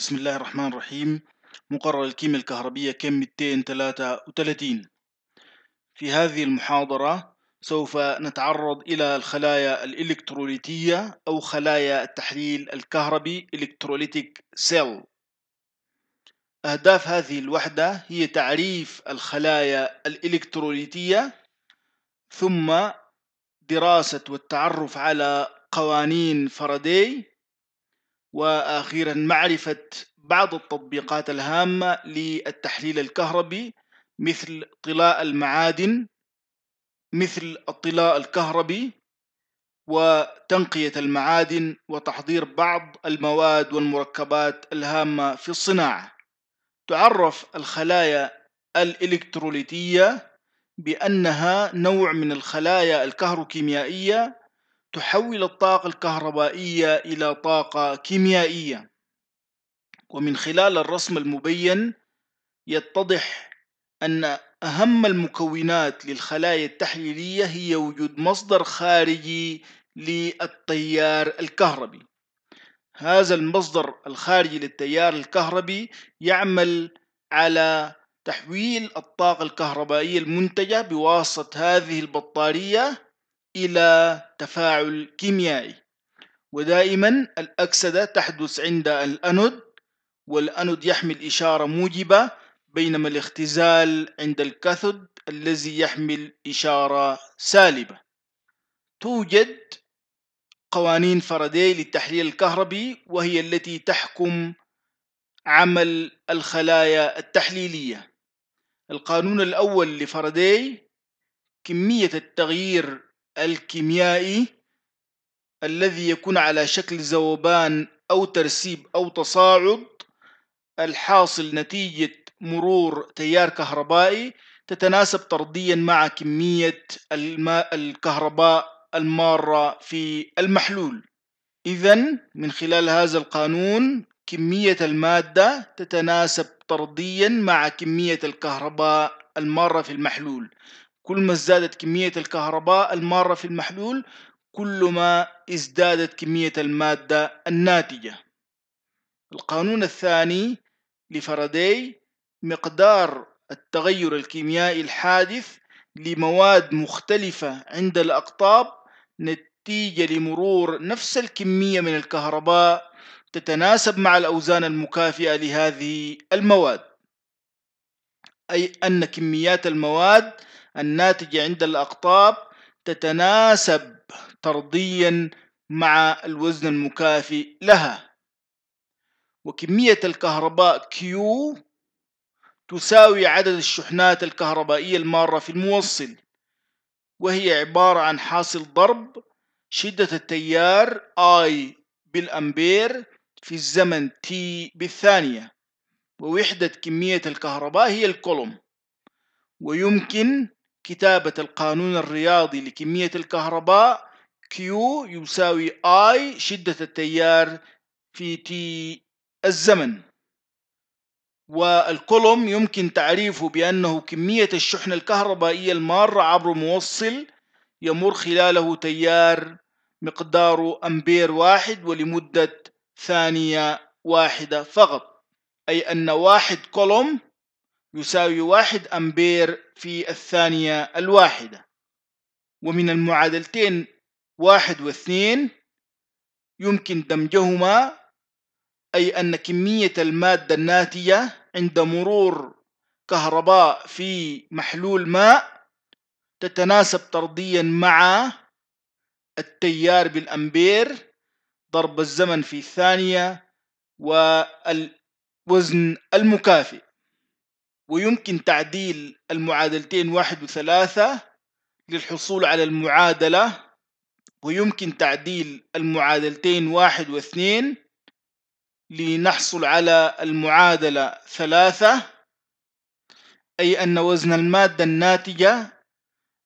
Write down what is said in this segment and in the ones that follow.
بسم الله الرحمن الرحيم مقرر الكيمياء الكهربية كم 233 في هذه المحاضرة سوف نتعرض إلى الخلايا الإلكتروليتية أو خلايا التحليل الكهربي Electrolytic Cell أهداف هذه الوحدة هي تعريف الخلايا الإلكتروليتية ثم دراسة والتعرف على قوانين فاراداي واخيرا معرفه بعض التطبيقات الهامه للتحليل الكهربي مثل طلاء المعادن مثل الطلاء الكهربي وتنقيه المعادن وتحضير بعض المواد والمركبات الهامه في الصناعه تعرف الخلايا الالكتروليتيه بانها نوع من الخلايا الكهروكيميائيه تحول الطاقة الكهربائية إلى طاقة كيميائية ومن خلال الرسم المبين يتضح أن أهم المكونات للخلايا التحليلية هي وجود مصدر خارجي للتيار الكهربي هذا المصدر الخارجي للتيار الكهربي يعمل على تحويل الطاقة الكهربائية المنتجة بواسطة هذه البطارية إلى تفاعل كيميائي ودائما الأكسدة تحدث عند الأنود والأنود يحمل إشارة موجبة بينما الاختزال عند الكاثود الذي يحمل إشارة سالبة توجد قوانين فاراداي للتحليل الكهربي وهي التي تحكم عمل الخلايا التحليلية القانون الأول لفاراداي كمية التغيير الكيميائي الذي يكون على شكل ذوبان أو ترسيب أو تصاعد الحاصل نتيجة مرور تيار كهربائي تتناسب طرديا مع كمية الماء الكهرباء المارة في المحلول إذا من خلال هذا القانون كمية المادة تتناسب طرديا مع كمية الكهرباء المارة في المحلول كل ما ازدادت كمية الكهرباء المارة في المحلول كل ما ازدادت كمية المادة الناتجة القانون الثاني لفاراداي مقدار التغير الكيميائي الحادث لمواد مختلفة عند الأقطاب نتيجة لمرور نفس الكمية من الكهرباء تتناسب مع الأوزان المكافئة لهذه المواد أي أن كميات المواد الناتجة عند الأقطاب تتناسب طرديا مع الوزن المكافي لها وكمية الكهرباء Q تساوي عدد الشحنات الكهربائية المارة في الموصل وهي عبارة عن حاصل ضرب شدة التيار I بالأمبير في الزمن T بالثانية ووحدة كمية الكهرباء هي الكولوم ويمكن كتابة القانون الرياضي لكمية الكهرباء Q يساوي I شدة التيار في T الزمن والكولوم يمكن تعريفه بأنه كمية الشحنة الكهربائية المارة عبر موصل يمر خلاله تيار مقداره أمبير واحد ولمدة ثانية واحدة فقط أي أن واحد كولوم يساوي واحد أمبير في الثانية الواحدة ومن المعادلتين واحد واثنين يمكن دمجهما أي أن كمية المادة الناتجة عند مرور كهرباء في محلول ماء تتناسب طرديا مع التيار بالأمبير ضرب الزمن في الثانية والوزن المكافئ ويمكن تعديل المعادلتين واحد وثلاثة للحصول على المعادلة ويمكن تعديل المعادلتين واحد واثنين لنحصل على المعادلة ثلاثة أي أن وزن المادة الناتجة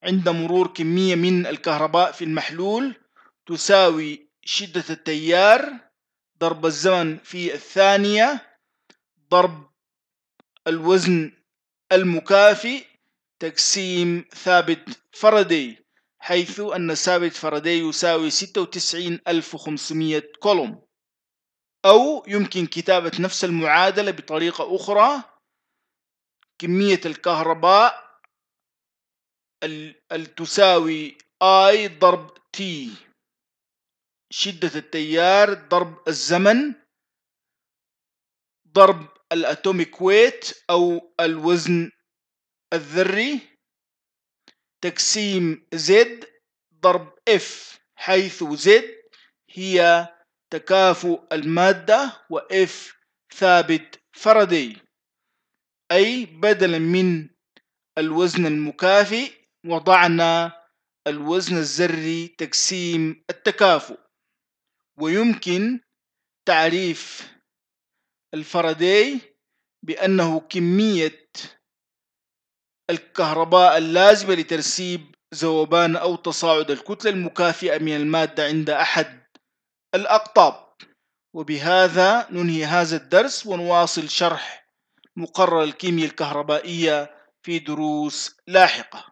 عند مرور كمية من الكهرباء في المحلول تساوي شدة التيار ضرب الزمن في الثانية ضرب الوزن المكافي تقسيم ثابت فردي حيث أن ثابت فردي يساوي 96500 كولوم أو يمكن كتابة نفس المعادلة بطريقة أخرى كمية الكهرباء التساوي I ضرب T شدة التيار ضرب الزمن ضرب الاتوميك ويت او الوزن الذري تقسيم زد ضرب اف حيث زد هي تكافؤ المادة وإف ثابت فردي أي بدلا من الوزن المكافئ وضعنا الوزن الذري تقسيم التكافؤ ويمكن تعريف الفاراداي بأنه كمية الكهرباء اللازمة لترسيب ذوبان أو تصاعد الكتلة المكافئة من المادة عند أحد الأقطاب وبهذا ننهي هذا الدرس ونواصل شرح مقرر الكيمياء الكهربائية في دروس لاحقة